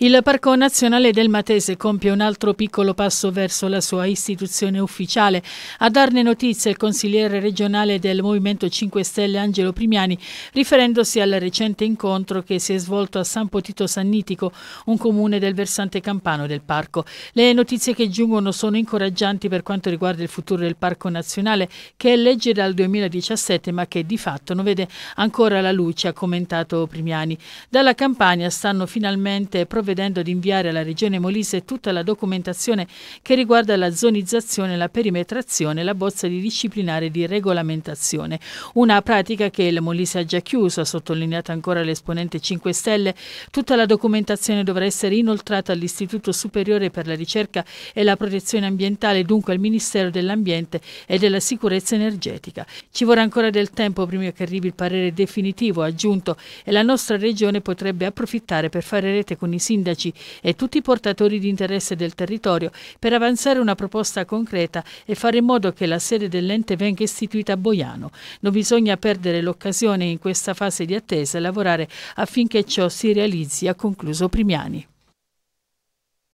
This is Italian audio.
Il Parco Nazionale del Matese compie un altro piccolo passo verso la sua istituzione ufficiale. A darne notizia il consigliere regionale del Movimento 5 Stelle Angelo Primiani, riferendosi al recente incontro che si è svolto a San Potito Sannitico, un comune del versante campano del parco. Le notizie che giungono sono incoraggianti per quanto riguarda il futuro del Parco Nazionale, che è legge dal 2017 ma che di fatto non vede ancora la luce, ha commentato Primiani. Dalla campagna stanno finalmente provvedendo provvedendo ad inviare alla Regione Molise tutta la documentazione che riguarda la zonizzazione, la perimetrazione e la bozza di disciplinare di regolamentazione. Una pratica che il Molise ha già chiuso, ha sottolineato ancora l'esponente 5 Stelle. Tutta la documentazione dovrà essere inoltrata all'Istituto Superiore per la Ricerca e la Protezione Ambientale, dunque al Ministero dell'Ambiente e della Sicurezza Energetica. Ci vorrà ancora del tempo prima che arrivi il parere definitivo, aggiunto, e la nostra Regione potrebbe approfittare per fare rete con i sindaci sindaci e tutti i portatori di interesse del territorio per avanzare una proposta concreta e fare in modo che la sede dell'ente venga istituita a Boiano. Non bisogna perdere l'occasione in questa fase di attesa e lavorare affinché ciò si realizzi, ha concluso Primiani.